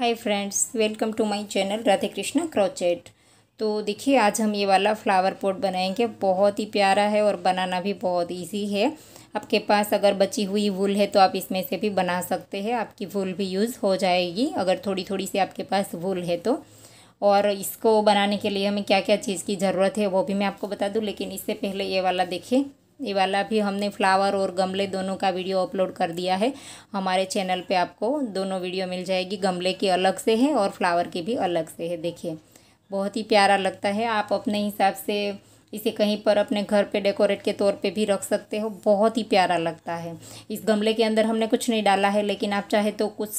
hi friends welcome to my channel Radhe Krishna crochet तो देखिए आज हम ये वाला फ्लावर पोट बनाएंगे बहुत ही प्यारा है और बनाना भी बहुत इजी है आपके पास अगर बची हुई वूल है तो आप इसमें से भी बना सकते हैं आपकी वुल भी यूज़ हो जाएगी अगर थोड़ी थोड़ी सी आपके पास वूल है तो और इसको बनाने के लिए हमें क्या क्या चीज़ की ज़रूरत है वो भी मैं आपको बता दूँ लेकिन इससे पहले ये वाला देखिए ये वाला भी हमने फ्लावर और गमले दोनों का वीडियो अपलोड कर दिया है हमारे चैनल पे आपको दोनों वीडियो मिल जाएगी गमले की अलग से है और फ्लावर की भी अलग से है देखिए बहुत ही प्यारा लगता है आप अपने हिसाब से इसे कहीं पर अपने घर पे डेकोरेट के तौर पे भी रख सकते हो बहुत ही प्यारा लगता है इस गमले के अंदर हमने कुछ नहीं डाला है लेकिन आप चाहे तो कुछ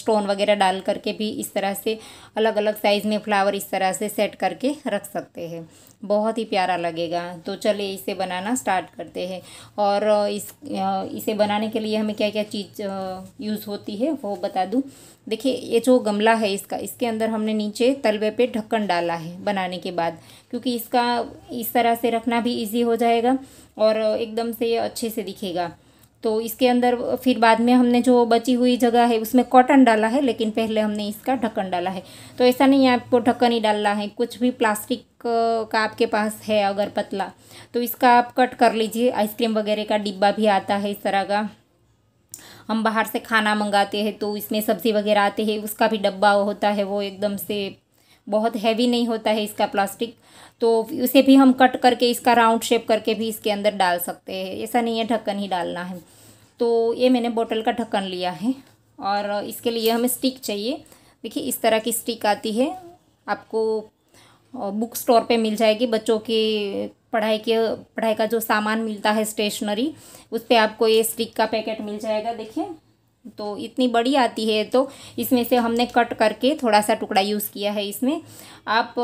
स्टोन वगैरह डाल करके भी इस तरह से अलग अलग साइज़ में फ्लावर इस तरह से सेट करके रख सकते हैं बहुत ही प्यारा लगेगा तो चलिए इसे बनाना स्टार्ट करते हैं और इस इसे बनाने के लिए हमें क्या क्या चीज़ यूज़ होती है वो बता दूँ देखिए ये जो गमला है इसका इसके अंदर हमने नीचे तलवे पे ढक्कन डाला है बनाने के बाद क्योंकि इसका इस तरह से रखना भी ईजी हो जाएगा और एकदम से अच्छे से दिखेगा तो इसके अंदर फिर बाद में हमने जो बची हुई जगह है उसमें कॉटन डाला है लेकिन पहले हमने इसका ढक्कन डाला है तो ऐसा नहीं है आपको ढक्कन ही डालना है कुछ भी प्लास्टिक का आपके पास है अगर पतला तो इसका आप कट कर लीजिए आइसक्रीम वगैरह का डिब्बा भी आता है इस तरह का हम बाहर से खाना मंगाते हैं तो इसमें सब्ज़ी वगैरह आते हैं उसका भी डब्बा होता है वो एकदम से बहुत हैवी नहीं होता है इसका प्लास्टिक तो उसे भी हम कट करके इसका राउंड शेप करके भी इसके अंदर डाल सकते हैं ऐसा नहीं है ढक्कन ही डालना है तो ये मैंने बोतल का ढक्कन लिया है और इसके लिए हमें स्टिक चाहिए देखिए इस तरह की स्टिक आती है आपको बुक स्टोर पे मिल जाएगी बच्चों के पढ़ाई के पढ़ाई का जो सामान मिलता है स्टेशनरी उस पर आपको ये स्टिक का पैकेट मिल जाएगा देखिए तो इतनी बड़ी आती है तो इसमें से हमने कट करके थोड़ा सा टुकड़ा यूज़ किया है इसमें आप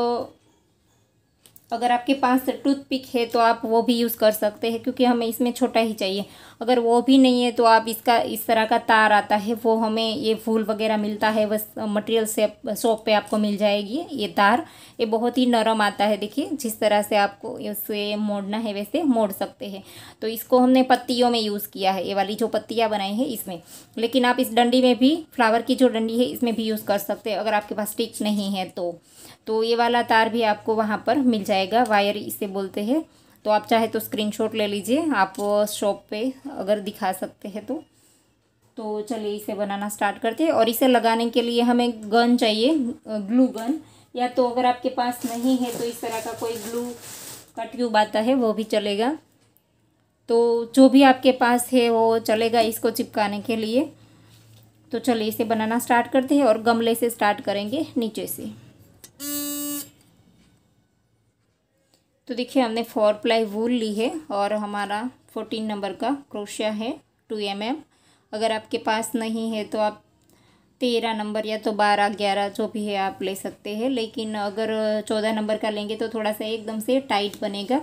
अगर आपके पास टूथपिक है तो आप वो भी यूज़ कर सकते हैं क्योंकि हमें इसमें छोटा ही चाहिए अगर वो भी नहीं है तो आप इसका इस तरह का तार आता है वो हमें ये फूल वगैरह मिलता है बस मटेरियल से शॉप पे आपको मिल जाएगी ये तार ये बहुत ही नरम आता है देखिए जिस तरह से आपको इसे मोड़ना है वैसे मोड़ सकते हैं तो इसको हमने पत्तियों में यूज़ किया है ये वाली जो पत्तियाँ बनाई है इसमें लेकिन आप इस डंडी में भी फ्लावर की जो डंडी है इसमें भी यूज़ कर सकते हैं अगर आपके पास स्टिक नहीं है तो तो ये वाला तार भी आपको वहाँ पर मिल जाएगा वायर इसे बोलते हैं तो आप चाहे तो स्क्रीनशॉट ले लीजिए आप शॉप पे अगर दिखा सकते हैं तो तो चलिए इसे बनाना स्टार्ट करते हैं और इसे लगाने के लिए हमें गन चाहिए ग्लू गन या तो अगर आपके पास नहीं है तो इस तरह का कोई ग्लू का ट्यूब आता है वो भी चलेगा तो जो भी आपके पास है वो चलेगा इसको चिपकाने के लिए तो चलिए इसे बनाना स्टार्ट करते हैं और गमले से स्टार्ट करेंगे नीचे से तो देखिए हमने फोर प्लाई वूल ली है और हमारा फोर्टीन नंबर का क्रोशिया है टू एम एम अगर आपके पास नहीं है तो आप तेरह नंबर या तो बारह ग्यारह जो भी है आप ले सकते हैं लेकिन अगर चौदह नंबर का लेंगे तो थोड़ा सा एकदम से टाइट बनेगा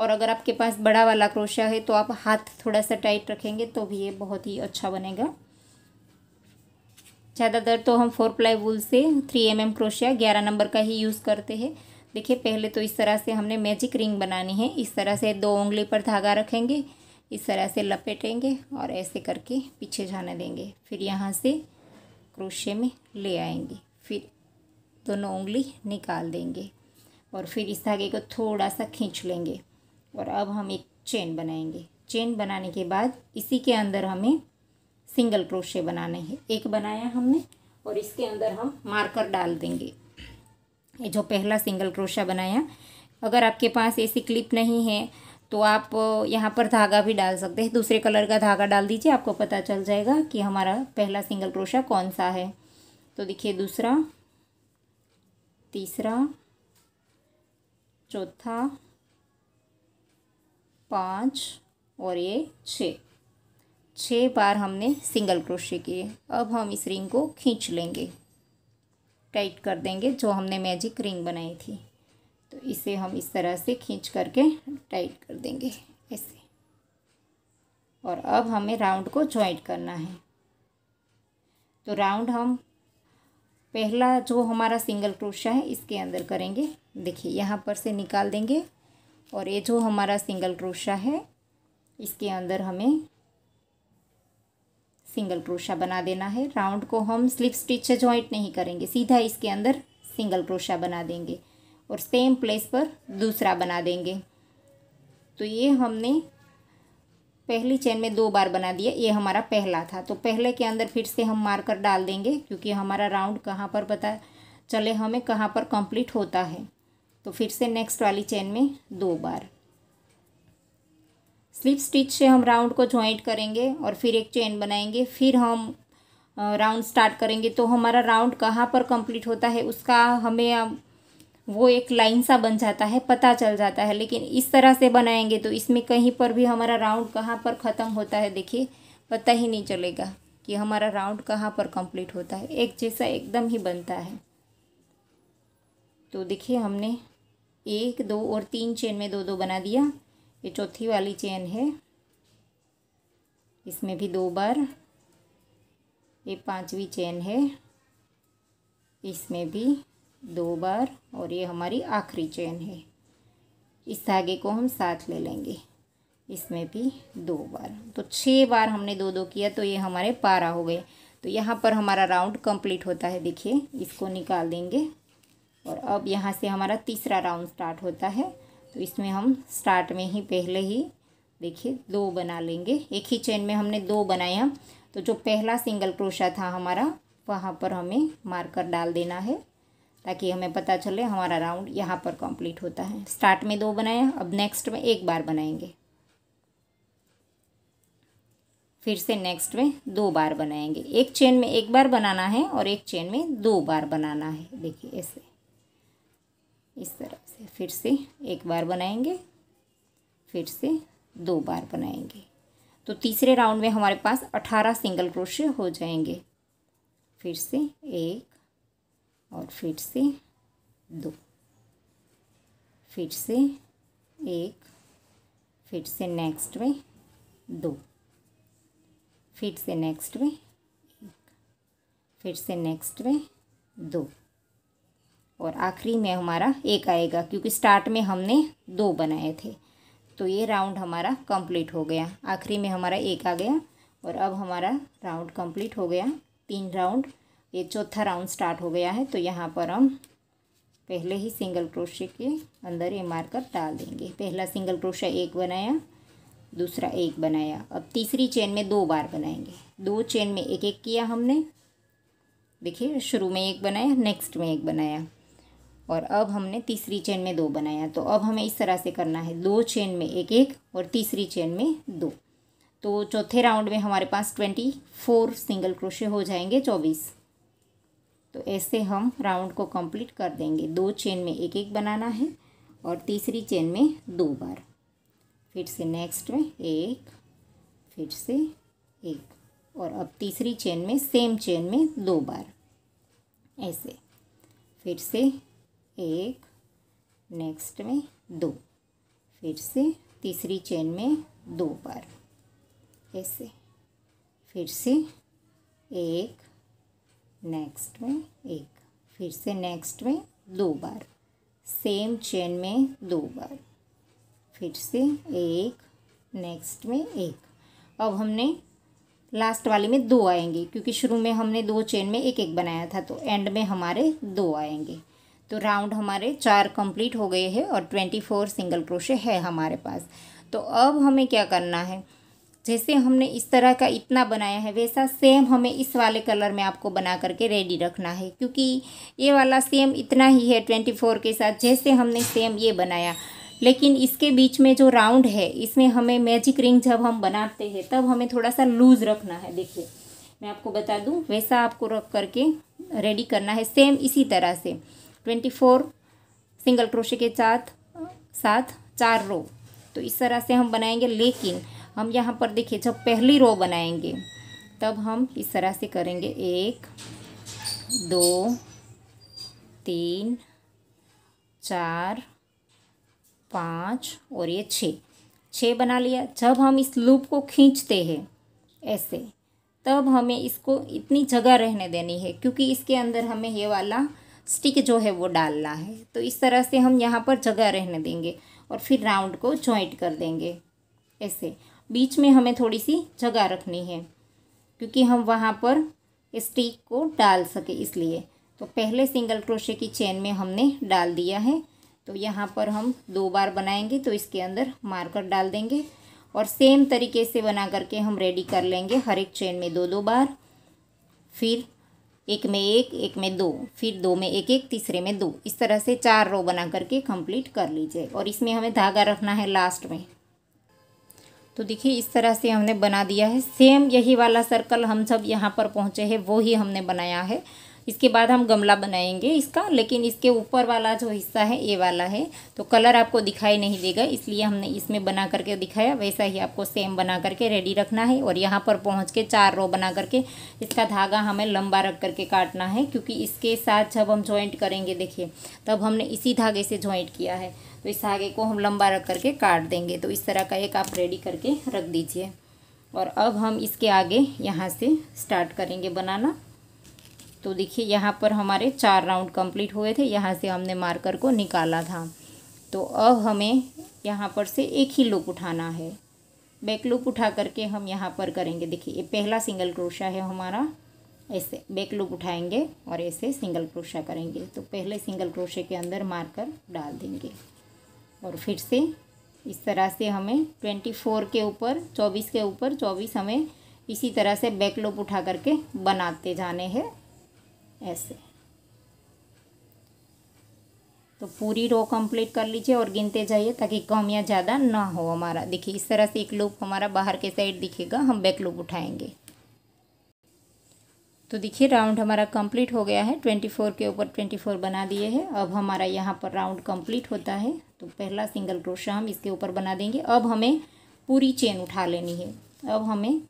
और अगर आपके पास बड़ा वाला क्रोशिया है तो आप हाथ थोड़ा सा टाइट रखेंगे तो भी ये बहुत ही अच्छा बनेगा ज़्यादातर तो हम फोर प्लाई वूल से थ्री एम एम क्रोशिया ग्यारह नंबर का ही यूज़ करते हैं देखिए पहले तो इस तरह से हमने मैजिक रिंग बनानी है इस तरह से दो उंगली पर धागा रखेंगे इस तरह से लपेटेंगे और ऐसे करके पीछे जाने देंगे फिर यहाँ से क्रोशे में ले आएंगे फिर दोनों उंगली निकाल देंगे और फिर इस धागे को थोड़ा सा खींच लेंगे और अब हम एक चेन बनाएंगे चेन बनाने के बाद इसी के अंदर हमें सिंगल क्रोशे बनाने हैं एक बनाया हमने और इसके अंदर हम मार्कर डाल देंगे ये जो पहला सिंगल क्रोशा बनाया अगर आपके पास ऐसी क्लिप नहीं है तो आप यहाँ पर धागा भी डाल सकते हैं दूसरे कलर का धागा डाल दीजिए आपको पता चल जाएगा कि हमारा पहला सिंगल क्रोशा कौन सा है तो देखिए दूसरा तीसरा चौथा पाँच और ये छः छः बार हमने सिंगल क्रोशे किए अब हम इस रिंग को खींच लेंगे टाइट कर देंगे जो हमने मैजिक रिंग बनाई थी तो इसे हम इस तरह से खींच करके टाइट कर देंगे ऐसे और अब हमें राउंड को जॉइंट करना है तो राउंड हम पहला जो हमारा सिंगल क्रोशा है इसके अंदर करेंगे देखिए यहाँ पर से निकाल देंगे और ये जो हमारा सिंगल क्रोशा है इसके अंदर हमें सिंगल क्रोशा बना देना है राउंड को हम स्लिप स्टिच से ज्वाइंट नहीं करेंगे सीधा इसके अंदर सिंगल क्रोशा बना देंगे और सेम प्लेस पर दूसरा बना देंगे तो ये हमने पहली चेन में दो बार बना दिया ये हमारा पहला था तो पहले के अंदर फिर से हम मार्कर डाल देंगे क्योंकि हमारा राउंड कहाँ पर पता चले हमें कहाँ पर कंप्लीट होता है तो फिर से नेक्स्ट वाली चेन में दो बार स्लिप स्टिच से हम राउंड को ज्वाइंट करेंगे और फिर एक चेन बनाएंगे फिर हम राउंड स्टार्ट करेंगे तो हमारा राउंड कहाँ पर कंप्लीट होता है उसका हमें वो एक लाइन सा बन जाता है पता चल जाता है लेकिन इस तरह से बनाएंगे तो इसमें कहीं पर भी हमारा राउंड कहाँ पर ख़त्म होता है देखिए पता ही नहीं चलेगा कि हमारा राउंड कहाँ पर कंप्लीट होता है एक जैसा एकदम ही बनता है तो देखिए हमने एक दो और तीन चेन में दो दो बना दिया ये चौथी वाली चेन है इसमें भी दो बार ये पांचवी चेन है इसमें भी दो बार और ये हमारी आखिरी चेन है इस धागे को हम साथ ले लेंगे इसमें भी दो बार तो छः बार हमने दो दो किया तो ये हमारे पारा हो गए तो यहाँ पर हमारा राउंड कंप्लीट होता है देखिए इसको निकाल देंगे और अब यहाँ से हमारा तीसरा राउंड स्टार्ट होता है तो इसमें हम स्टार्ट में ही पहले ही देखिए दो बना लेंगे एक ही चेन में हमने दो बनाए हम तो जो पहला सिंगल क्रोशा था हमारा वहाँ पर हमें मार्कर डाल देना है ताकि हमें पता चले हमारा राउंड यहाँ पर कंप्लीट होता है स्टार्ट में दो बनाया अब नेक्स्ट में एक बार बनाएंगे फिर से नेक्स्ट में दो बार बनाएंगे एक चेन में एक बार बनाना है और एक चेन में दो बार बनाना है देखिए ऐसे इस तरफ से फिर से एक बार बनाएंगे फिर से दो बार बनाएंगे तो तीसरे राउंड में हमारे पास अठारह सिंगल क्रोशे हो जाएंगे फिर से एक और फिर से दो फिर से एक फिर से नेक्स्ट में दो फिर से नेक्स्ट में एक फिर से नेक्स्ट में दो और आखिरी में हमारा एक आएगा क्योंकि स्टार्ट में हमने दो बनाए थे तो ये राउंड हमारा कंप्लीट हो गया आखिरी में हमारा एक आ गया और अब हमारा राउंड कंप्लीट हो गया तीन राउंड ये चौथा राउंड स्टार्ट हो गया है तो यहाँ पर हम पहले ही सिंगल क्रोशे के अंदर ये मार्कर डाल देंगे पहला सिंगल क्रोशा एक बनाया दूसरा एक बनाया अब तीसरी चेन में दो बार बनाएंगे दो चेन में एक एक किया हमने देखिए शुरू में एक बनाया नेक्स्ट में एक बनाया और अब हमने तीसरी चेन में दो बनाया तो अब हमें इस तरह से करना है दो चेन में एक एक और तीसरी चेन में दो तो चौथे राउंड में हमारे पास ट्वेंटी फोर सिंगल क्रोशे हो जाएंगे चौबीस तो ऐसे हम राउंड को कंप्लीट कर देंगे दो चेन में एक एक बनाना है और तीसरी चेन में दो बार फिर से नेक्स्ट में एक फिर से एक और अब तीसरी चेन में सेम चेन में दो बार ऐसे फिर से एक नेक्स्ट में दो फिर से तीसरी चेन में दो बार ऐसे फिर से एक नेक्स्ट में एक फिर से नेक्स्ट में दो बार सेम चेन में दो बार फिर से एक नेक्स्ट में एक अब हमने लास्ट वाले में दो आएंगे क्योंकि शुरू में हमने दो चेन में एक एक बनाया था तो एंड में हमारे दो आएंगे तो राउंड हमारे चार कंप्लीट हो गए हैं और ट्वेंटी फोर सिंगल क्रोशे है हमारे पास तो अब हमें क्या करना है जैसे हमने इस तरह का इतना बनाया है वैसा सेम हमें इस वाले कलर में आपको बना करके रेडी रखना है क्योंकि ये वाला सेम इतना ही है ट्वेंटी फोर के साथ जैसे हमने सेम ये बनाया लेकिन इसके बीच में जो राउंड है इसमें हमें मैजिक रिंग जब हम बनाते हैं तब हमें थोड़ा सा लूज़ रखना है देखिए मैं आपको बता दूँ वैसा आपको रख करके रेडी करना है सेम इसी तरह से ट्वेंटी फोर सिंगल क्रोशे के साथ साथ चार रो तो इस तरह से हम बनाएंगे लेकिन हम यहाँ पर देखिए जब पहली रो बनाएंगे तब हम इस तरह से करेंगे एक दो तीन चार पाँच और ये छः छः बना लिया जब हम इस लूप को खींचते हैं ऐसे तब हमें इसको इतनी जगह रहने देनी है क्योंकि इसके अंदर हमें ये वाला स्टिक जो है वो डालना है तो इस तरह से हम यहाँ पर जगह रहने देंगे और फिर राउंड को जॉइंट कर देंगे ऐसे बीच में हमें थोड़ी सी जगह रखनी है क्योंकि हम वहाँ पर स्टिक को डाल सके इसलिए तो पहले सिंगल क्रोशे की चेन में हमने डाल दिया है तो यहाँ पर हम दो बार बनाएंगे तो इसके अंदर मार्कर डाल देंगे और सेम तरीके से बना करके हम रेडी कर लेंगे हर एक चेन में दो दो बार फिर एक में एक एक में दो फिर दो में एक एक तीसरे में दो इस तरह से चार रो बना करके कंप्लीट कर लीजिए और इसमें हमें धागा रखना है लास्ट में तो देखिए इस तरह से हमने बना दिया है सेम यही वाला सर्कल हम सब यहाँ पर पहुँचे हैं वो ही हमने बनाया है इसके बाद हम गमला बनाएंगे इसका लेकिन इसके ऊपर वाला जो हिस्सा है ये वाला है तो कलर आपको दिखाई नहीं देगा इसलिए हमने इसमें बना करके दिखाया वैसा ही आपको सेम बना करके रेडी रखना है और यहाँ पर पहुँच के चार रो बना करके इसका धागा हमें लंबा रख करके काटना है क्योंकि इसके साथ जब हम ज्वाइंट करेंगे देखिए तब हमने इसी धागे से ज्वाइंट किया है तो इस धागे को हम लंबा रख करके काट देंगे तो इस तरह का एक आप रेडी करके रख दीजिए और अब हम इसके आगे यहाँ से स्टार्ट करेंगे बनाना तो देखिए यहाँ पर हमारे चार राउंड कंप्लीट हुए थे यहाँ से हमने मार्कर को निकाला था तो अब हमें यहाँ पर से एक ही लूप उठाना है बैक लूप उठा करके हम यहाँ पर करेंगे देखिए ये पहला सिंगल क्रोशा है हमारा ऐसे बैक लूप उठाएंगे और ऐसे सिंगल क्रोशा करेंगे तो पहले सिंगल क्रोशे के अंदर मार्कर डाल देंगे और फिर से इस तरह से हमें ट्वेंटी फोर के ऊपर चौबीस के ऊपर चौबीस हमें इसी तरह से बैक लूप उठा करके बनाते जाने हैं ऐसे तो पूरी रो कंप्लीट कर लीजिए और गिनते जाइए ताकि कम या ज़्यादा ना हो हमारा देखिए इस तरह से एक लूप हमारा बाहर के साइड दिखेगा हम बैक लूप उठाएंगे तो देखिए राउंड हमारा कंप्लीट हो गया है ट्वेंटी फोर के ऊपर ट्वेंटी फोर बना दिए हैं अब हमारा यहाँ पर राउंड कंप्लीट होता है तो पहला सिंगल क्रोशा हम इसके ऊपर बना देंगे अब हमें पूरी चेन उठा लेनी है अब हमें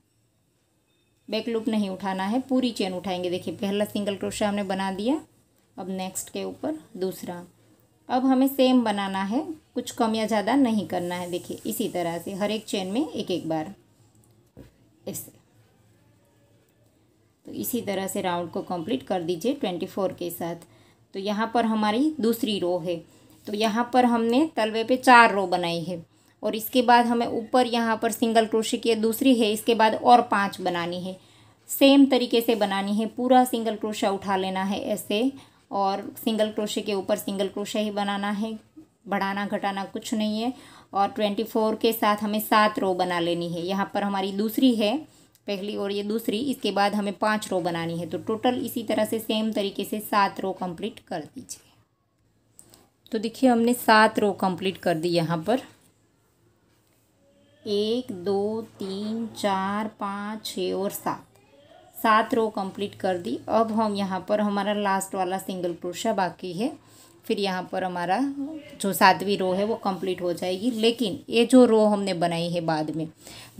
बैक लूप नहीं उठाना है पूरी चेन उठाएंगे देखिए पहला सिंगल क्रोशा हमने बना दिया अब नेक्स्ट के ऊपर दूसरा अब हमें सेम बनाना है कुछ कम या ज़्यादा नहीं करना है देखिए इसी तरह से हर एक चेन में एक एक बार ऐसे तो इसी तरह से राउंड को कंप्लीट कर दीजिए ट्वेंटी फोर के साथ तो यहाँ पर हमारी दूसरी रो है तो यहाँ पर हमने तलवे पे चार रो बनाई है और इसके बाद हमें ऊपर यहाँ पर सिंगल क्रोशे की दूसरी है इसके बाद और पाँच बनानी है सेम तरीके से बनानी है पूरा सिंगल क्रोशा उठा लेना है ऐसे और सिंगल क्रोशे के ऊपर सिंगल क्रोशा ही बनाना है बढ़ाना घटाना कुछ नहीं है और ट्वेंटी फोर के साथ हमें सात रो बना लेनी है यहाँ पर हमारी दूसरी है पहली और ये दूसरी इसके बाद हमें पाँच रो बनानी है तो टोटल इसी तरह से सेम तरीके से सात रो कंप्लीट कर दीजिए तो देखिए हमने सात रो कंप्लीट कर दी यहाँ पर एक दो तीन चार पाँच छः और सात सात रो कंप्लीट कर दी अब हम यहाँ पर हमारा लास्ट वाला सिंगल क्रोशा बाकी है फिर यहाँ पर हमारा जो सातवीं रो है वो कंप्लीट हो जाएगी लेकिन ये जो रो हमने बनाई है बाद में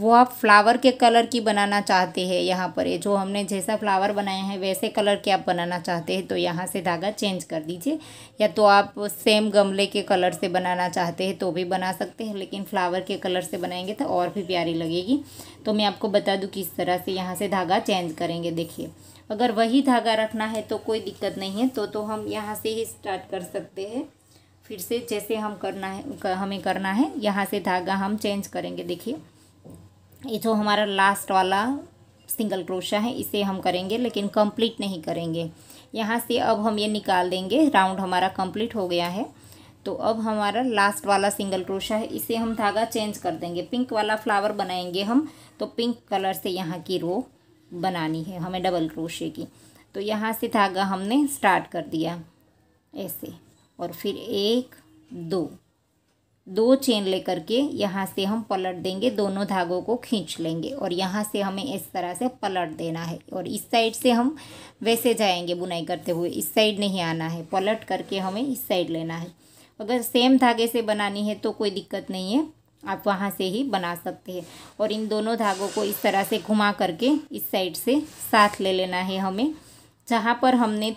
वो आप फ्लावर के कलर की बनाना चाहते हैं यहाँ पर ये जो हमने जैसा फ्लावर बनाया है वैसे कलर के आप बनाना चाहते हैं तो यहाँ से धागा चेंज कर दीजिए या तो आप सेम गमले के कलर से बनाना चाहते हैं तो भी बना सकते हैं लेकिन फ्लावर के कलर से बनाएंगे तो और भी प्यारी लगेगी तो मैं आपको बता दूँ किस तरह से यहाँ से धागा चेंज करेंगे देखिए अगर वही धागा रखना है तो कोई दिक्कत नहीं है तो तो हम यहाँ से ही स्टार्ट कर सकते हैं फिर से जैसे हम करना है हमें करना है यहाँ से धागा हम चेंज करेंगे देखिए ये जो हमारा लास्ट वाला सिंगल क्रोशा है इसे हम करेंगे लेकिन कंप्लीट नहीं करेंगे यहाँ से अब हम ये निकाल देंगे राउंड हमारा कंप्लीट हो गया है तो अब हमारा लास्ट वाला सिंगल क्रोशा है इसे हम धागा चेंज कर देंगे पिंक वाला फ्लावर बनाएंगे हम तो पिंक कलर से यहाँ की रो बनानी है हमें डबल क्रोशे की तो यहाँ से धागा हमने स्टार्ट कर दिया ऐसे और फिर एक दो दो चेन लेकर के यहाँ से हम पलट देंगे दोनों धागों को खींच लेंगे और यहाँ से हमें इस तरह से पलट देना है और इस साइड से हम वैसे जाएंगे बुनाई करते हुए इस साइड नहीं आना है पलट करके हमें इस साइड लेना है अगर सेम धागे से बनानी है तो कोई दिक्कत नहीं है आप वहाँ से ही बना सकते हैं और इन दोनों धागों को इस तरह से घुमा करके इस साइड से साथ ले लेना है हमें जहाँ पर हमने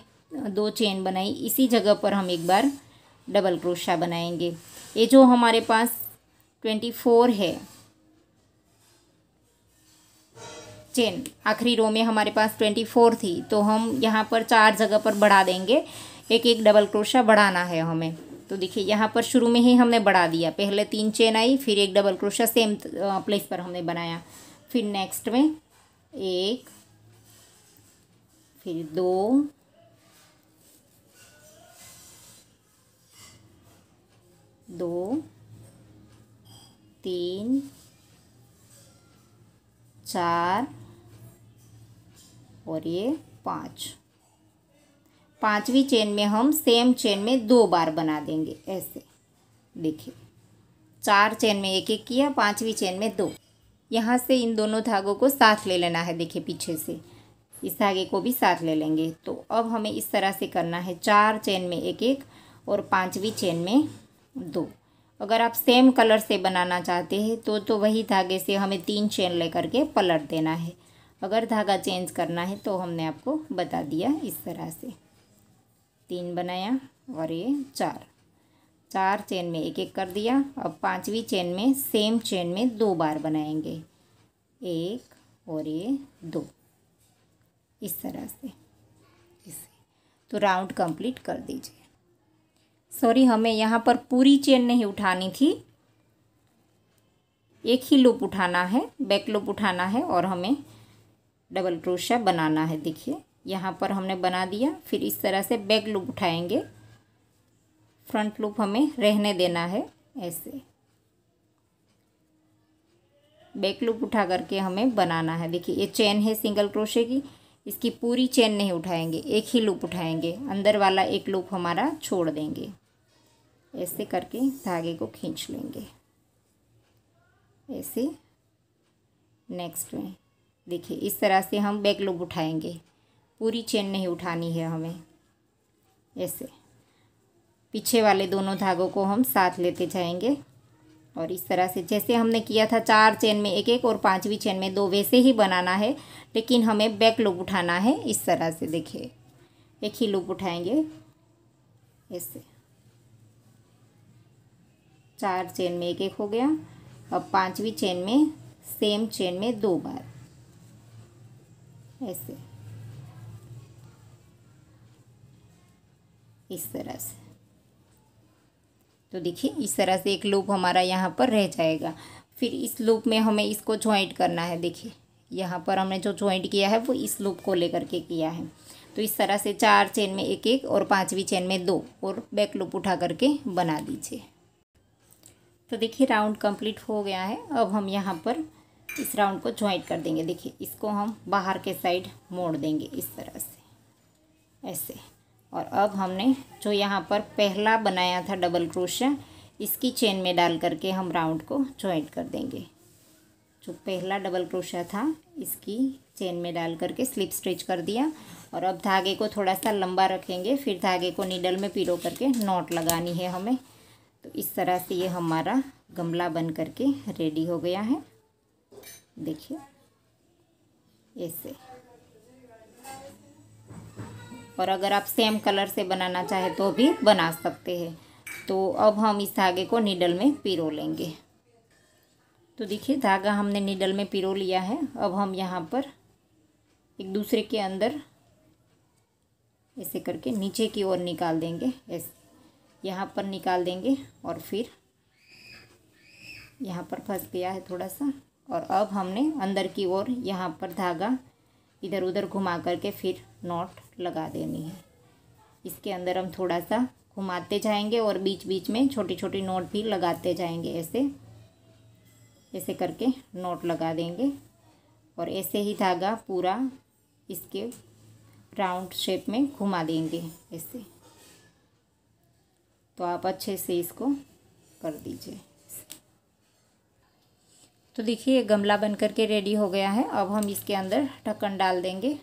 दो चेन बनाई इसी जगह पर हम एक बार डबल क्रोशा बनाएंगे ये जो हमारे पास ट्वेंटी फोर है चेन आखिरी रो में हमारे पास ट्वेंटी फोर थी तो हम यहाँ पर चार जगह पर बढ़ा देंगे एक एक डबल क्रोशा बढ़ाना है हमें तो देखिए यहाँ पर शुरू में ही हमने बढ़ा दिया पहले तीन चेन आई फिर एक डबल क्रोशा सेम प्लेस पर हमने बनाया फिर नेक्स्ट में एक फिर दो दो तीन चार और ये पाँच पांचवी चेन में हम सेम चेन में दो बार बना देंगे ऐसे देखिए चार चेन में एक एक किया पांचवी चेन में दो यहाँ से इन दोनों धागों को साथ ले लेना है देखिए पीछे से इस धागे को भी साथ ले लेंगे तो अब हमें इस तरह से करना है चार चेन में एक एक और पांचवी चेन में दो अगर आप सेम कलर से बनाना चाहते हैं तो तो वही धागे से हमें तीन चेन लेकर के पलट देना है अगर धागा चेंज करना है तो हमने आपको बता दिया इस तरह से तीन बनाया और ये चार चार चेन में एक एक कर दिया अब पांचवी चेन में सेम चेन में दो बार बनाएंगे एक और ये दो इस तरह से इसे तो राउंड कंप्लीट कर दीजिए सॉरी हमें यहाँ पर पूरी चेन नहीं उठानी थी एक ही लूप उठाना है बैक लूप उठाना है और हमें डबल क्रोशिया बनाना है देखिए यहाँ पर हमने बना दिया फिर इस तरह से बैक लूप उठाएंगे फ्रंट लूप हमें रहने देना है ऐसे बैक लूप उठा करके हमें बनाना है देखिए ये चेन है सिंगल क्रोशे की इसकी पूरी चेन नहीं उठाएंगे एक ही लूप उठाएंगे अंदर वाला एक लूप हमारा छोड़ देंगे ऐसे करके धागे को खींच लेंगे ऐसे नेक्स्ट में देखिए इस तरह से हम बैक लूप उठाएंगे पूरी चेन नहीं उठानी है हमें ऐसे पीछे वाले दोनों धागों को हम साथ लेते जाएंगे और इस तरह से जैसे हमने किया था चार चेन में एक एक और पांचवी चेन में दो वैसे ही बनाना है लेकिन हमें बैक लूप उठाना है इस तरह से देखिए एक ही लूप उठाएंगे ऐसे चार चेन में एक एक हो गया अब पांचवी चेन में सेम चेन में दो बार ऐसे इस तरह से तो देखिए इस तरह से एक लूप हमारा यहाँ पर रह जाएगा फिर इस लूप में हमें इसको ज्वाइंट करना है देखिए यहाँ पर हमने जो ज्वाइंट किया है वो इस लूप को लेकर के किया है तो इस तरह से चार चेन में एक एक और पांचवी चेन में दो और बैक लूप उठा करके बना दीजिए तो देखिए राउंड कंप्लीट हो गया है अब हम यहाँ पर इस राउंड को ज्वाइंट कर देंगे देखिए इसको हम बाहर के साइड मोड़ देंगे इस तरह से ऐसे और अब हमने जो यहाँ पर पहला बनाया था डबल क्रोशिया इसकी चेन में डाल करके हम राउंड को जॉइंट कर देंगे जो पहला डबल क्रोशिया था इसकी चेन में डाल करके स्लिप स्टिच कर दिया और अब धागे को थोड़ा सा लंबा रखेंगे फिर धागे को नीडल में पिरो करके नॉट लगानी है हमें तो इस तरह से ये हमारा गमला बन करके रेडी हो गया है देखिए ऐसे और अगर आप सेम कलर से बनाना चाहे तो भी बना सकते हैं तो अब हम इस धागे को नीडल में पिरो लेंगे तो देखिए धागा हमने नीडल में पिरो लिया है अब हम यहाँ पर एक दूसरे के अंदर ऐसे करके नीचे की ओर निकाल देंगे ऐसे यहाँ पर निकाल देंगे और फिर यहाँ पर फंस गया है थोड़ा सा और अब हमने अंदर की ओर यहाँ पर धागा इधर उधर घुमा करके फिर नॉट लगा देनी है इसके अंदर हम थोड़ा सा घुमाते जाएंगे और बीच बीच में छोटी छोटी नोट भी लगाते जाएंगे ऐसे ऐसे करके नोट लगा देंगे और ऐसे ही धागा पूरा इसके राउंड शेप में घुमा देंगे ऐसे तो आप अच्छे से इसको कर दीजिए तो देखिए गमला बनकर के रेडी हो गया है अब हम इसके अंदर ढक्कन डाल देंगे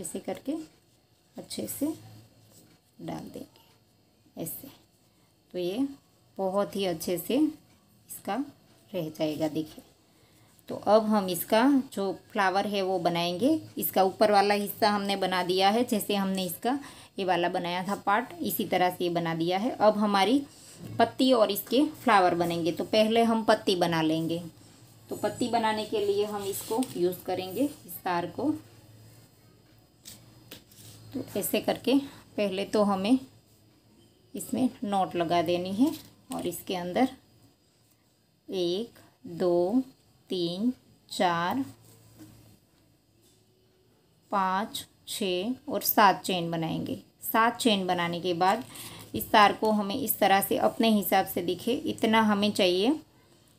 ऐसे करके अच्छे से डाल देंगे ऐसे तो ये बहुत ही अच्छे से इसका रह जाएगा देखिए तो अब हम इसका जो फ्लावर है वो बनाएंगे इसका ऊपर वाला हिस्सा हमने बना दिया है जैसे हमने इसका ये वाला बनाया था पार्ट इसी तरह से ये बना दिया है अब हमारी पत्ती और इसके फ्लावर बनेंगे तो पहले हम पत्ती बना लेंगे तो पत्ती बनाने के लिए हम इसको यूज़ करेंगे इस तार को तो ऐसे करके पहले तो हमें इसमें नोट लगा देनी है और इसके अंदर एक दो तीन चार पाँच छ और सात चेन बनाएंगे सात चेन बनाने के बाद इस तार को हमें इस तरह से अपने हिसाब से दिखे इतना हमें चाहिए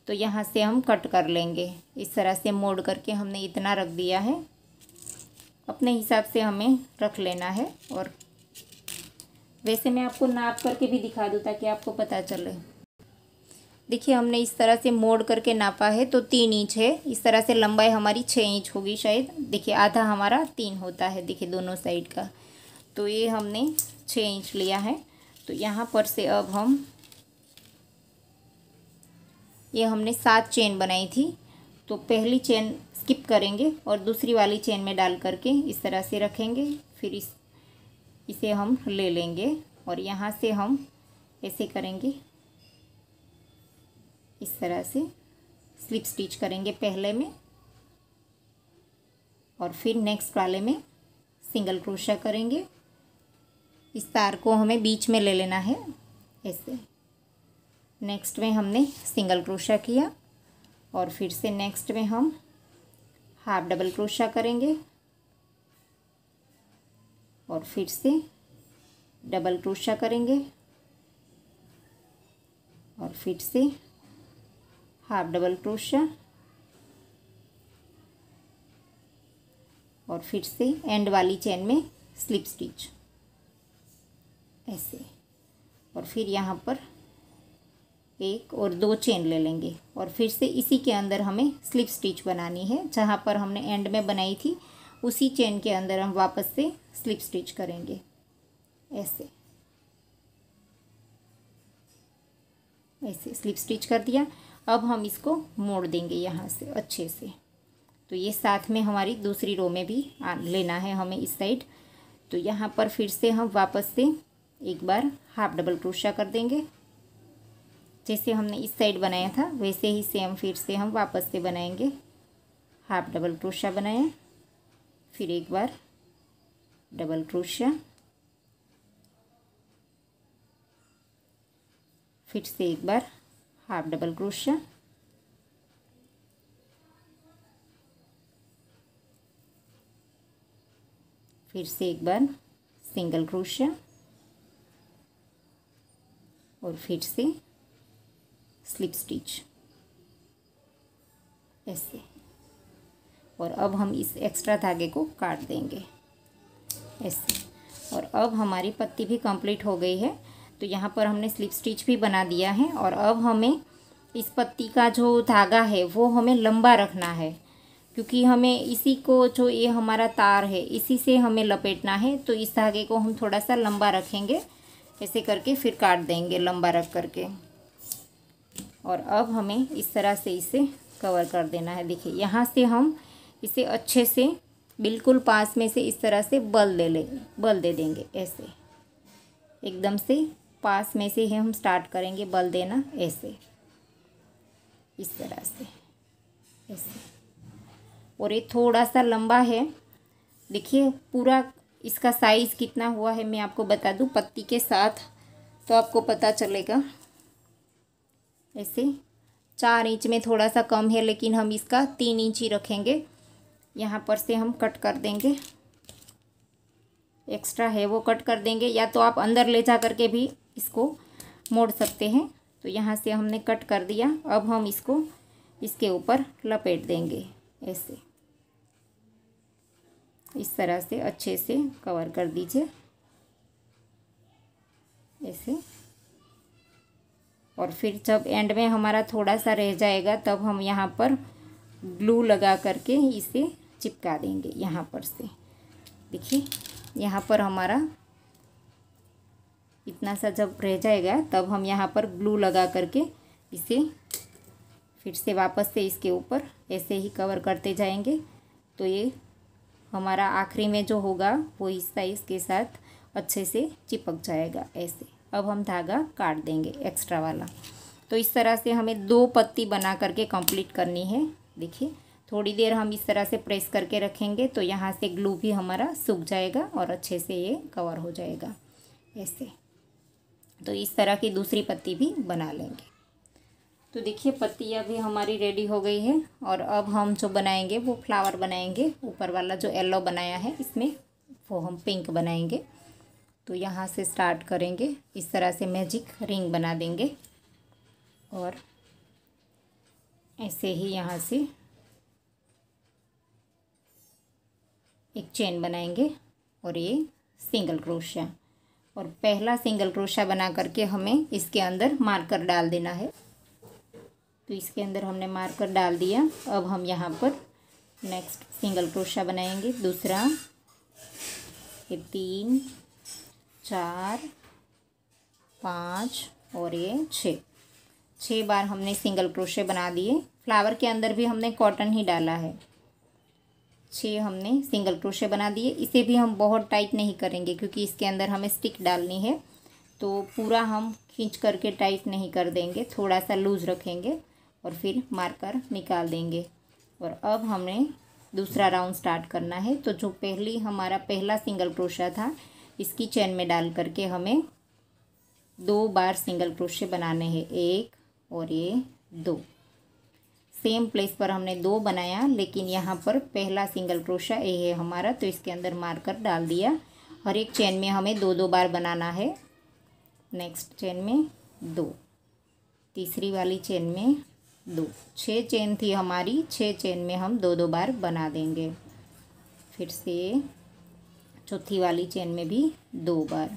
तो यहाँ से हम कट कर लेंगे इस तरह से मोड़ करके हमने इतना रख दिया है अपने हिसाब से हमें रख लेना है और वैसे मैं आपको नाप करके भी दिखा दूँ ताकि आपको पता चले देखिए हमने इस तरह से मोड़ करके नापा है तो तीन इंच है इस तरह से लंबाई हमारी छः इंच होगी शायद देखिए आधा हमारा तीन होता है देखिए दोनों साइड का तो ये हमने छः इंच लिया है तो यहाँ पर से अब हम ये हमने सात चेन बनाई थी तो पहली चेन स्किप करेंगे और दूसरी वाली चेन में डाल करके इस तरह से रखेंगे फिर इस इसे हम ले लेंगे और यहाँ से हम ऐसे करेंगे इस तरह से स्लिप स्टिच करेंगे पहले में और फिर नेक्स्ट वाले में सिंगल क्रोशा करेंगे इस तार को हमें बीच में ले लेना है ऐसे नेक्स्ट में हमने सिंगल क्रोशा किया और फिर से नेक्स्ट में हम हाफ डबल क्रोशा करेंगे और फिर से डबल क्रोशा करेंगे और फिर से हाफ डबल क्रोशा और फिर से एंड वाली चेन में स्लिप स्टिच ऐसे और फिर यहाँ पर एक और दो चेन ले लेंगे और फिर से इसी के अंदर हमें स्लिप स्टिच बनानी है जहाँ पर हमने एंड में बनाई थी उसी चेन के अंदर हम वापस से स्लिप स्टिच करेंगे ऐसे ऐसे स्लिप स्टिच कर दिया अब हम इसको मोड़ देंगे यहाँ से अच्छे से तो ये साथ में हमारी दूसरी रो में भी आ, लेना है हमें इस साइड तो यहाँ पर फिर से हम वापस से एक बार हाफ डबल क्रोशा कर देंगे जैसे हमने इस साइड बनाया था वैसे ही सेम फिर से हम वापस से बनाएंगे हाफ डबल क्रोशा बनाया फिर एक बार डबल क्रोशिया फिर से एक बार हाफ डबल क्रोशा फिर से एक बार सिंगल क्रोशिया और फिर से स्लिप स्टिच ऐसे और अब हम इस एक्स्ट्रा धागे को काट देंगे ऐसे और अब हमारी पत्ती भी कंप्लीट हो गई है तो यहाँ पर हमने स्लिप स्टिच भी बना दिया है और अब हमें इस पत्ती का जो धागा है वो हमें लंबा रखना है क्योंकि हमें इसी को जो ये हमारा तार है इसी से हमें लपेटना है तो इस धागे को हम थोड़ा सा लंबा रखेंगे ऐसे करके फिर काट देंगे लंबा रख करके और अब हमें इस तरह से इसे कवर कर देना है देखिए यहाँ से हम इसे अच्छे से बिल्कुल पास में से इस तरह से बल दे ले बल दे देंगे ऐसे एकदम से पास में से ही हम स्टार्ट करेंगे बल देना ऐसे इस तरह से ऐसे और ये थोड़ा सा लंबा है देखिए पूरा इसका साइज़ कितना हुआ है मैं आपको बता दूँ पत्ती के साथ तो आपको पता चलेगा ऐसे चार इंच में थोड़ा सा कम है लेकिन हम इसका तीन इंच ही रखेंगे यहाँ पर से हम कट कर देंगे एक्स्ट्रा है वो कट कर देंगे या तो आप अंदर ले जा करके भी इसको मोड़ सकते हैं तो यहाँ से हमने कट कर दिया अब हम इसको इसके ऊपर लपेट देंगे ऐसे इस तरह से अच्छे से कवर कर दीजिए ऐसे और फिर जब एंड में हमारा थोड़ा सा रह जाएगा तब हम यहाँ पर ग्लू लगा करके इसे चिपका देंगे यहाँ पर से देखिए यहाँ पर हमारा इतना सा जब रह जाएगा तब हम यहाँ पर ग्लू लगा करके इसे फिर से वापस से इसके ऊपर ऐसे ही कवर करते जाएंगे तो ये हमारा आखिरी में जो होगा वो हिस्सा इसके साथ अच्छे से चिपक जाएगा ऐसे अब हम धागा काट देंगे एक्स्ट्रा वाला तो इस तरह से हमें दो पत्ती बना करके कंप्लीट करनी है देखिए थोड़ी देर हम इस तरह से प्रेस करके रखेंगे तो यहाँ से ग्लू भी हमारा सूख जाएगा और अच्छे से ये कवर हो जाएगा ऐसे तो इस तरह की दूसरी पत्ती भी बना लेंगे तो देखिए पत्तियाँ भी हमारी रेडी हो गई है और अब हम जो बनाएंगे वो फ्लावर बनाएंगे ऊपर वाला जो येलो बनाया है इसमें वो हम पिंक बनाएंगे तो यहाँ से स्टार्ट करेंगे इस तरह से मैजिक रिंग बना देंगे और ऐसे ही यहाँ से एक चेन बनाएंगे और ये सिंगल क्रोशिया और पहला सिंगल क्रोशा बना करके हमें इसके अंदर मार्कर डाल देना है तो इसके अंदर हमने मार्कर डाल दिया अब हम यहाँ पर नेक्स्ट सिंगल क्रोशा बनाएंगे दूसरा ये तीन चार पाँच और ये छः छः बार हमने सिंगल क्रोशे बना दिए फ्लावर के अंदर भी हमने कॉटन ही डाला है छः हमने सिंगल क्रोशे बना दिए इसे भी हम बहुत टाइट नहीं करेंगे क्योंकि इसके अंदर हमें स्टिक डालनी है तो पूरा हम खींच करके टाइट नहीं कर देंगे थोड़ा सा लूज़ रखेंगे और फिर मार्कर निकाल देंगे और अब हमने दूसरा राउंड स्टार्ट करना है तो जो पहली हमारा पहला सिंगल क्रोशा था इसकी चैन में डाल करके हमें दो बार सिंगल क्रोशे बनाने हैं एक और ये दो सेम प्लेस पर हमने दो बनाया लेकिन यहाँ पर पहला सिंगल क्रोशा ये है हमारा तो इसके अंदर मार्कर डाल दिया और एक चैन में हमें दो दो बार बनाना है नेक्स्ट चैन में दो तीसरी वाली चैन में दो छः चैन थी हमारी छः चैन में हम दो दो बार बना देंगे फिर से चौथी वाली चेन में भी दो बार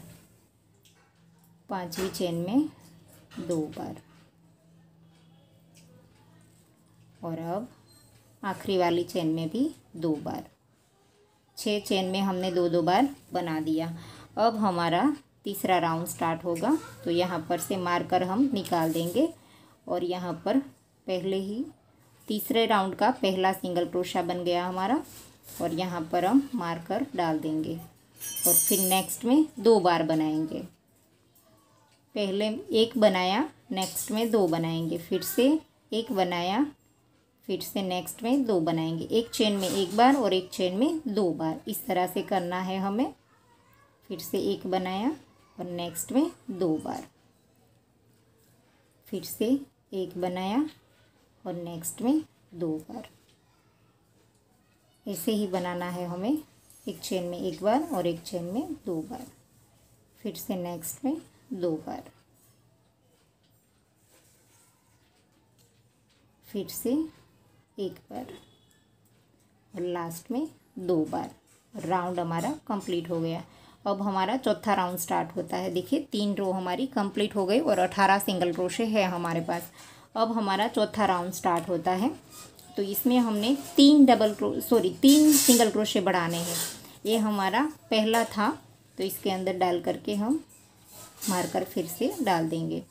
पांचवी चेन में दो बार और अब आखिरी वाली चेन में भी दो बार छह चेन में हमने दो दो बार बना दिया अब हमारा तीसरा राउंड स्टार्ट होगा तो यहाँ पर से मारकर हम निकाल देंगे और यहाँ पर पहले ही तीसरे राउंड का पहला सिंगल क्रोशा बन गया हमारा और यहाँ पर हम मार्कर डाल देंगे और फिर नेक्स्ट में दो बार बनाएंगे पहले एक बनाया नेक्स्ट में दो बनाएंगे फिर से एक बनाया फिर से नेक्स्ट में दो बनाएंगे एक चेन में एक बार और एक चेन में दो बार इस तरह से करना है हमें फिर से एक बनाया और नेक्स्ट में दो बार फिर से एक बनाया और नेक्स्ट में दो बार ऐसे ही बनाना है हमें एक चेन में एक बार और एक चेन में दो बार फिर से नेक्स्ट में दो बार फिर से एक बार और लास्ट में दो बार राउंड हमारा कंप्लीट हो गया अब हमारा चौथा राउंड स्टार्ट होता है देखिए तीन रो हमारी कंप्लीट हो गई और अठारह सिंगल क्रोशे है हमारे पास अब हमारा चौथा राउंड स्टार्ट होता है तो इसमें हमने तीन डबल सॉरी तीन सिंगल क्रोशे बढ़ाने हैं ये हमारा पहला था तो इसके अंदर डाल करके हम मारकर फिर से डाल देंगे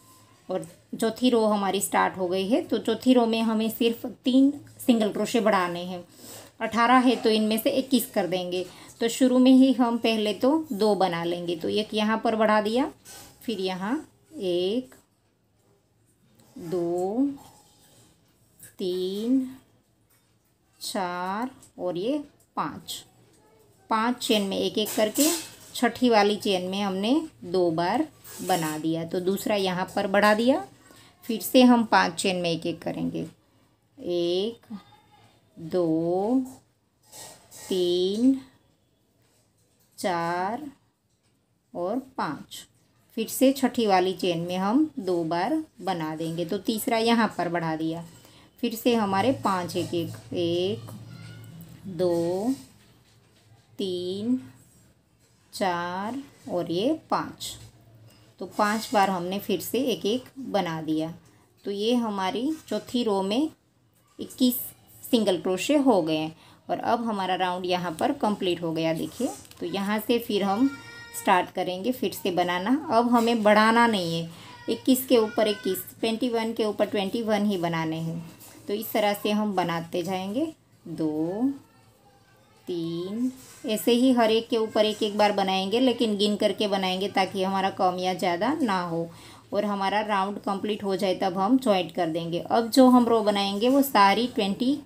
और चौथी रो हमारी स्टार्ट हो गई है तो चौथी रो में हमें सिर्फ तीन सिंगल क्रोशे बढ़ाने हैं अठारह है तो इनमें से इक्कीस कर देंगे तो शुरू में ही हम पहले तो दो बना लेंगे तो एक यहाँ पर बढ़ा दिया फिर यहाँ एक दो तीन चार और ये पाँच पांच चेन में एक एक करके छठी वाली चेन में हमने दो बार बना दिया तो दूसरा यहाँ पर बढ़ा दिया फिर से हम पांच चेन में एक एक करेंगे एक दो तीन चार और पाँच फिर से छठी वाली चेन में हम दो बार बना देंगे तो तीसरा यहाँ पर बढ़ा दिया फिर से हमारे पांच एक एक एक दो तीन चार और ये पाँच तो पांच बार हमने फिर से एक एक बना दिया तो ये हमारी चौथी रो में इक्कीस सिंगल क्रोशे हो गए हैं और अब हमारा राउंड यहाँ पर कंप्लीट हो गया देखिए तो यहाँ से फिर हम स्टार्ट करेंगे फिर से बनाना अब हमें बढ़ाना नहीं है इक्कीस के ऊपर इक्कीस ट्वेंटी वन के ऊपर ट्वेंटी वन ही बनाने हैं तो इस तरह से हम बनाते जाएंगे दो तीन ऐसे ही हर एक के ऊपर एक एक बार बनाएंगे लेकिन गिन करके बनाएंगे ताकि हमारा कम या ज़्यादा ना हो और हमारा राउंड कंप्लीट हो जाए तब हम ज्वाइंट कर देंगे अब जो हम रो बनाएंगे वो सारी ट्वेंटी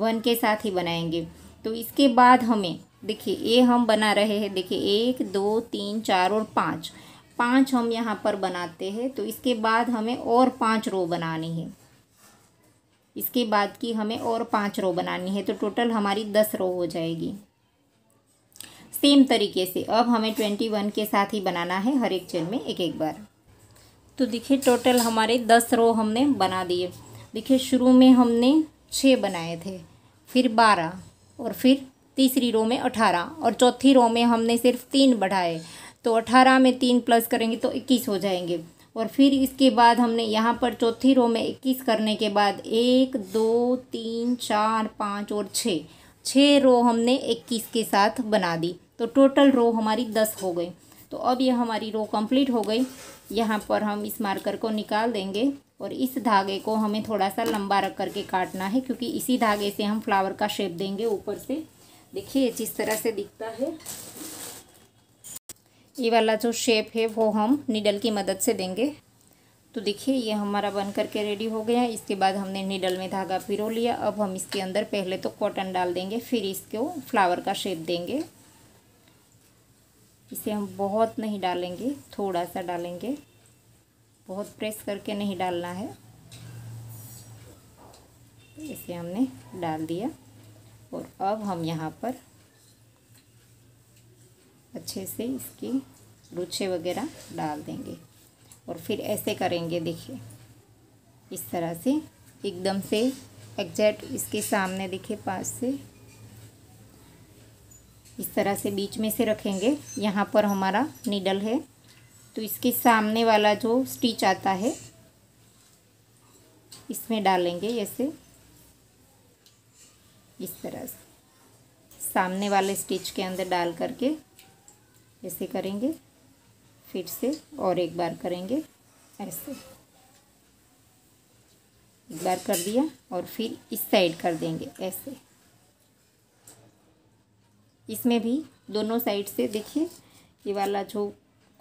वन के साथ ही बनाएंगे तो इसके बाद हमें देखिए ये हम बना रहे हैं देखिए एक दो तीन चार और पाँच पाँच हम यहाँ पर बनाते हैं तो इसके बाद हमें और पाँच रो बनानी है इसके बाद की हमें और पाँच रो बनानी है तो टोटल हमारी दस रो हो जाएगी सेम तरीके से अब हमें ट्वेंटी वन के साथ ही बनाना है हर एक चेन में एक एक बार तो देखिए टोटल हमारे दस रो हमने बना दिए देखिए शुरू में हमने छः बनाए थे फिर बारह और फिर तीसरी रो में अठारह और चौथी रो में हमने सिर्फ तीन बढ़ाए तो अठारह में तीन प्लस करेंगे तो इक्कीस हो जाएंगे और फिर इसके बाद हमने यहाँ पर चौथी रो में इक्कीस करने के बाद एक दो तीन चार पाँच और छः छः रो हमने इक्कीस के साथ बना दी तो टोटल रो हमारी दस हो गई तो अब यह हमारी रो कंप्लीट हो गई यहाँ पर हम इस मार्कर को निकाल देंगे और इस धागे को हमें थोड़ा सा लंबा रख करके काटना है क्योंकि इसी धागे से हम फ्लावर का शेप देंगे ऊपर से देखिए जिस तरह से दिखता है ये वाला जो शेप है वो हम निडल की मदद से देंगे तो देखिए ये हमारा बन करके रेडी हो गया इसके बाद हमने नीडल में धागा पिरो लिया अब हम इसके अंदर पहले तो कॉटन डाल देंगे फिर इसको फ्लावर का शेप देंगे इसे हम बहुत नहीं डालेंगे थोड़ा सा डालेंगे बहुत प्रेस करके नहीं डालना है इसे हमने डाल दिया और अब हम यहाँ पर अच्छे से इसकी गुच्छे वगैरह डाल देंगे और फिर ऐसे करेंगे देखिए इस तरह से एकदम से एग्जैक्ट इसके सामने देखिए पास से इस तरह से बीच में से रखेंगे यहाँ पर हमारा नीडल है तो इसके सामने वाला जो स्टिच आता है इसमें डालेंगे ऐसे इस तरह से सामने वाले स्टिच के अंदर डाल करके ऐसे करेंगे फिर से और एक बार करेंगे ऐसे एक बार कर दिया और फिर इस साइड कर देंगे ऐसे इसमें भी दोनों साइड से देखिए ये वाला जो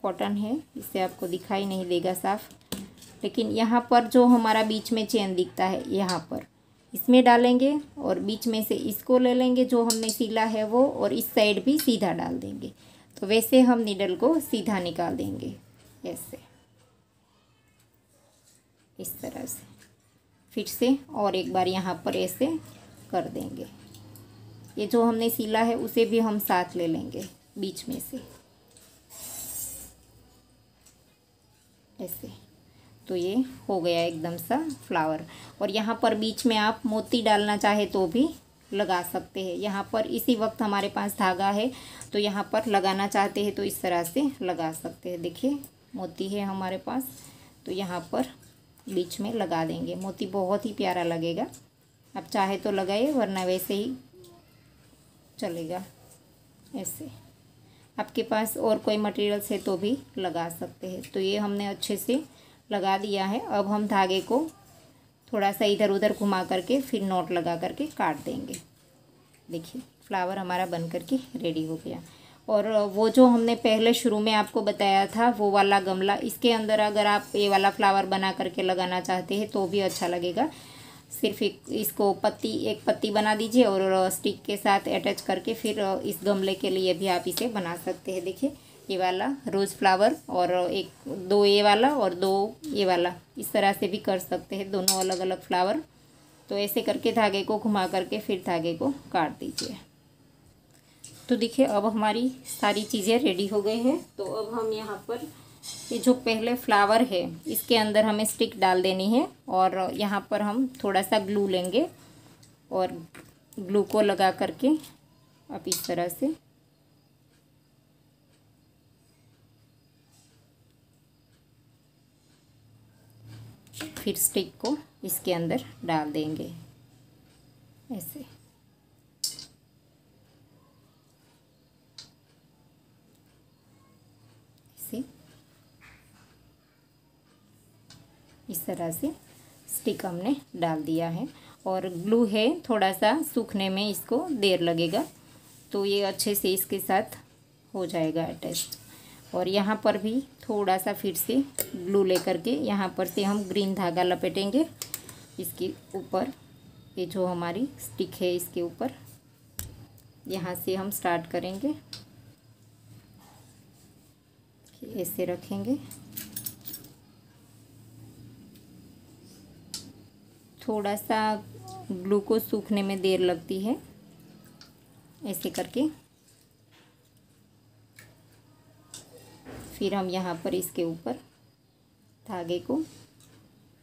कॉटन है इसे आपको दिखाई नहीं देगा साफ लेकिन यहाँ पर जो हमारा बीच में चेन दिखता है यहाँ पर इसमें डालेंगे और बीच में से इसको ले लेंगे जो हमने सिला है वो और इस साइड भी सीधा डाल देंगे तो वैसे हम नीडल को सीधा निकाल देंगे ऐसे इस तरह से फिर से और एक बार यहाँ पर ऐसे कर देंगे ये जो हमने सिला है उसे भी हम साथ ले लेंगे बीच में से ऐसे तो ये हो गया एकदम सा फ्लावर और यहाँ पर बीच में आप मोती डालना चाहे तो भी लगा सकते हैं यहाँ पर इसी वक्त हमारे पास धागा है तो यहाँ पर लगाना चाहते हैं तो इस तरह से लगा सकते हैं देखिए मोती है हमारे पास तो यहाँ पर बीच में लगा देंगे मोती बहुत ही प्यारा लगेगा आप चाहे तो लगाइए वरना वैसे ही चलेगा ऐसे आपके पास और कोई मटेरियल्स है तो भी लगा सकते हैं तो ये हमने अच्छे से लगा दिया है अब हम धागे को थोड़ा सा इधर उधर घुमा करके फिर नोट लगा करके काट देंगे देखिए फ्लावर हमारा बन करके रेडी हो गया और वो जो हमने पहले शुरू में आपको बताया था वो वाला गमला इसके अंदर अगर आप ये वाला फ्लावर बना करके लगाना चाहते हैं तो भी अच्छा लगेगा सिर्फ एक इसको पत्ती एक पत्ती बना दीजिए और स्टिक के साथ अटैच करके फिर इस गमले के लिए भी आप इसे बना सकते हैं देखिए ये वाला रोज़ फ्लावर और एक दो ये वाला और दो ये वाला इस तरह से भी कर सकते हैं दोनों अलग अलग फ्लावर तो ऐसे करके धागे को घुमा करके फिर धागे को काट दीजिए तो देखिए अब हमारी सारी चीज़ें रेडी हो गई हैं तो अब हम यहाँ पर ये जो पहले फ्लावर है इसके अंदर हमें स्टिक डाल देनी है और यहाँ पर हम थोड़ा सा ग्लू लेंगे और ग्लू को लगा करके अब इस तरह से फिर स्टिक को इसके अंदर डाल देंगे ऐसे ऐसे इस तरह से स्टिक हमने डाल दिया है और ग्लू है थोड़ा सा सूखने में इसको देर लगेगा तो ये अच्छे से इसके साथ हो जाएगा अटैच और यहाँ पर भी थोड़ा सा फिर से ग्लू लेकर के यहाँ पर से हम ग्रीन धागा लपेटेंगे इसके ऊपर ये जो हमारी स्टिक है इसके ऊपर यहाँ से हम स्टार्ट करेंगे ऐसे रखेंगे थोड़ा सा ग्लू को सूखने में देर लगती है ऐसे करके फिर हम यहाँ पर इसके ऊपर धागे को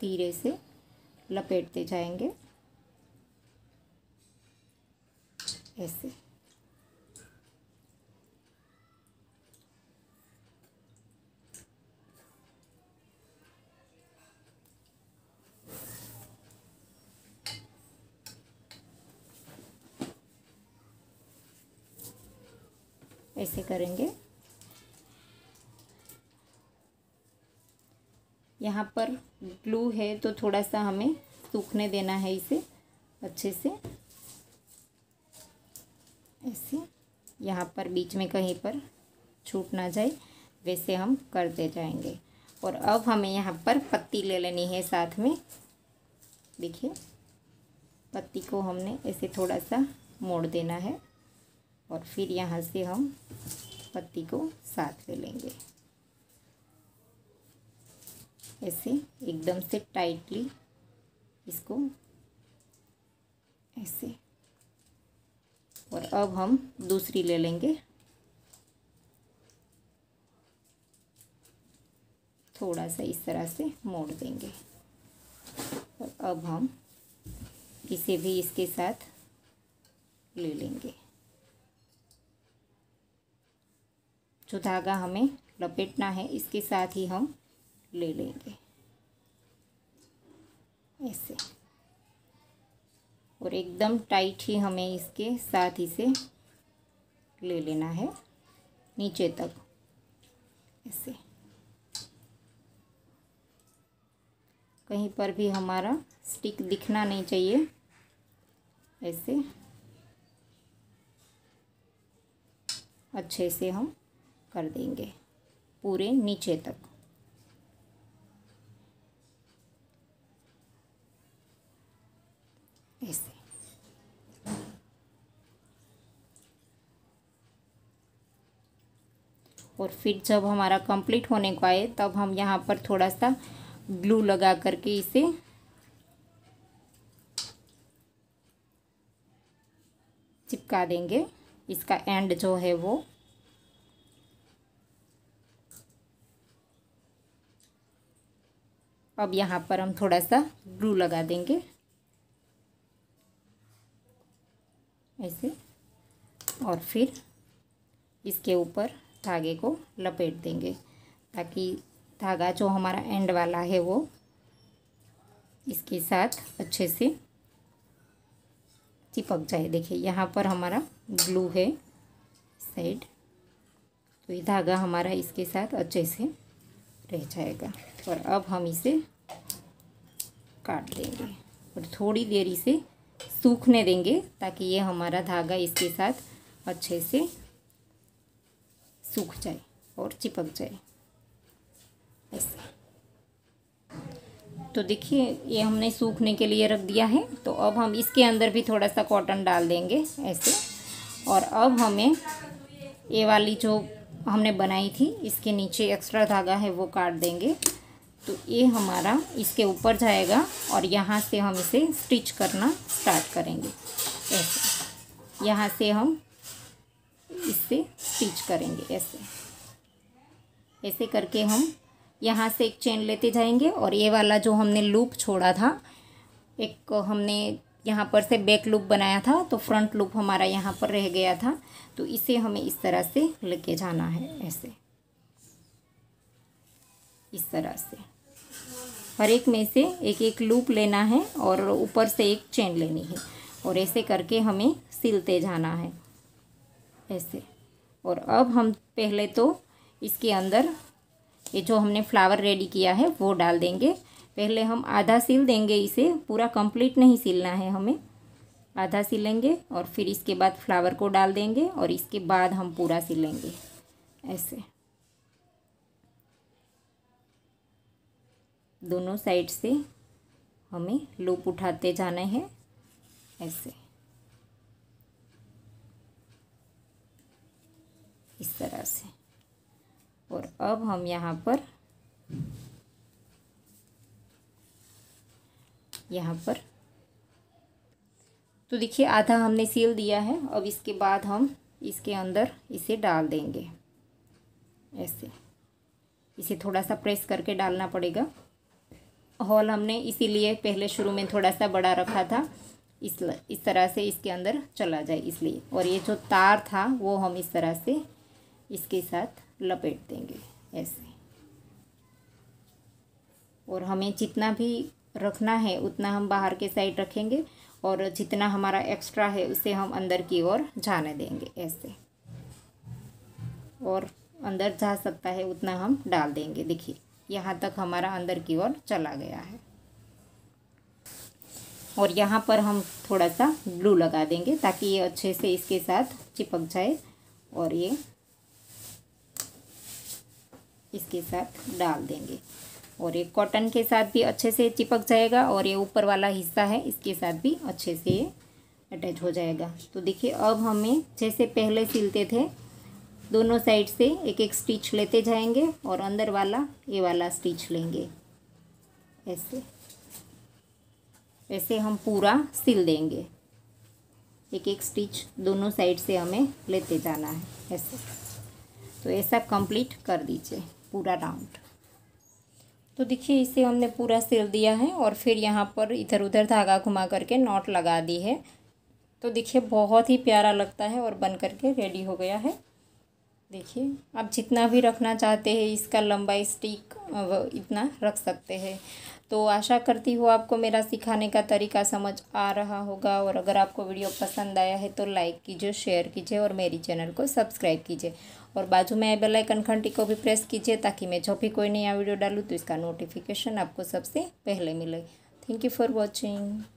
धीरे से लपेटते जाएंगे ऐसे ऐसे करेंगे यहाँ पर ग्लू है तो थोड़ा सा हमें सूखने देना है इसे अच्छे से ऐसे यहाँ पर बीच में कहीं पर छूट ना जाए वैसे हम करते जाएंगे और अब हमें यहाँ पर पत्ती ले लेनी है साथ में देखिए पत्ती को हमने ऐसे थोड़ा सा मोड़ देना है और फिर यहाँ से हम पत्ती को साथ ले लेंगे ऐसे एकदम से टाइटली इसको ऐसे और अब हम दूसरी ले लेंगे थोड़ा सा इस तरह से मोड़ देंगे और अब हम इसे भी इसके साथ ले लेंगे जो धागा हमें लपेटना है इसके साथ ही हम ले लेंगे ऐसे और एकदम टाइट ही हमें इसके साथ ही से ले लेना है नीचे तक ऐसे कहीं पर भी हमारा स्टिक दिखना नहीं चाहिए ऐसे अच्छे से हम कर देंगे पूरे नीचे तक ऐसे और फिर जब हमारा कंप्लीट होने को आए तब हम यहाँ पर थोड़ा सा ग्लू लगा करके इसे चिपका देंगे इसका एंड जो है वो अब यहाँ पर हम थोड़ा सा ग्लू लगा देंगे ऐसे और फिर इसके ऊपर धागे को लपेट देंगे ताकि धागा जो हमारा एंड वाला है वो इसके साथ अच्छे से चिपक जाए देखिए यहाँ पर हमारा ग्लू है साइड तो ये धागा हमारा इसके साथ अच्छे से रह जाएगा और अब हम इसे काट देंगे और थोड़ी देरी से सूखने देंगे ताकि ये हमारा धागा इसके साथ अच्छे से सूख जाए और चिपक जाए ऐसे तो देखिए ये हमने सूखने के लिए रख दिया है तो अब हम इसके अंदर भी थोड़ा सा कॉटन डाल देंगे ऐसे और अब हमें ये वाली जो हमने बनाई थी इसके नीचे एक्स्ट्रा धागा है वो काट देंगे तो ये हमारा इसके ऊपर जाएगा और यहाँ से हम इसे स्टिच करना स्टार्ट करेंगे ऐसे यहाँ से हम इससे स्टिच करेंगे ऐसे ऐसे करके हम यहाँ से एक चेन लेते जाएंगे और ये वाला जो हमने लूप छोड़ा था एक हमने यहाँ पर से बैक लूप बनाया था तो फ्रंट लूप हमारा यहाँ पर रह गया था तो इसे हमें इस तरह से लेके जाना है ऐसे इस तरह से हर एक में से एक एक लूप लेना है और ऊपर से एक चेन लेनी है और ऐसे करके हमें सिलते जाना है ऐसे और अब हम पहले तो इसके अंदर ये जो हमने फ्लावर रेडी किया है वो डाल देंगे पहले हम आधा सिल देंगे इसे पूरा कंप्लीट नहीं सिलना है हमें आधा सिलेंगे और फिर इसके बाद फ्लावर को डाल देंगे और इसके बाद हम पूरा सिलेंगे ऐसे दोनों साइड से हमें लूप उठाते जाना है ऐसे इस तरह से और अब हम यहाँ पर यहाँ पर तो देखिए आधा हमने सील दिया है अब इसके बाद हम इसके अंदर इसे डाल देंगे ऐसे इसे थोड़ा सा प्रेस करके डालना पड़ेगा हॉल हमने इसीलिए पहले शुरू में थोड़ा सा बड़ा रखा था इस इस तरह से इसके अंदर चला जाए इसलिए और ये जो तार था वो हम इस तरह से इसके साथ लपेट देंगे ऐसे और हमें जितना भी रखना है उतना हम बाहर के साइड रखेंगे और जितना हमारा एक्स्ट्रा है उसे हम अंदर की ओर जाने देंगे ऐसे और अंदर जा सकता है उतना हम डाल देंगे देखिए यहाँ तक हमारा अंदर की ओर चला गया है और यहाँ पर हम थोड़ा सा ग्लू लगा देंगे ताकि ये अच्छे से इसके साथ चिपक जाए और ये इसके साथ डाल देंगे और ये कॉटन के साथ भी अच्छे से चिपक जाएगा और ये ऊपर वाला हिस्सा है इसके साथ भी अच्छे से ये अटैच हो जाएगा तो देखिए अब हमें जैसे पहले सिलते थे दोनों साइड से एक एक स्टिच लेते जाएंगे और अंदर वाला ये वाला स्टिच लेंगे ऐसे ऐसे हम पूरा सिल देंगे एक एक स्टिच दोनों साइड से हमें लेते जाना है ऐसे तो ऐसा कंप्लीट कर दीजिए पूरा राउंड तो देखिए इसे हमने पूरा सिल दिया है और फिर यहाँ पर इधर उधर धागा घुमा करके नॉट लगा दी है तो देखिए बहुत ही प्यारा लगता है और बन करके रेडी हो गया है देखिए आप जितना भी रखना चाहते हैं इसका लंबाई स्टिक इतना रख सकते हैं तो आशा करती हूँ आपको मेरा सिखाने का तरीका समझ आ रहा होगा और अगर आपको वीडियो पसंद आया है तो लाइक कीजिए शेयर कीजिए और मेरी चैनल को सब्सक्राइब कीजिए और बाजू में बेल आइकन घंटी को भी प्रेस कीजिए ताकि मैं जब भी कोई नया वीडियो डालूँ तो इसका नोटिफिकेशन आपको सबसे पहले मिले थैंक यू फॉर वॉचिंग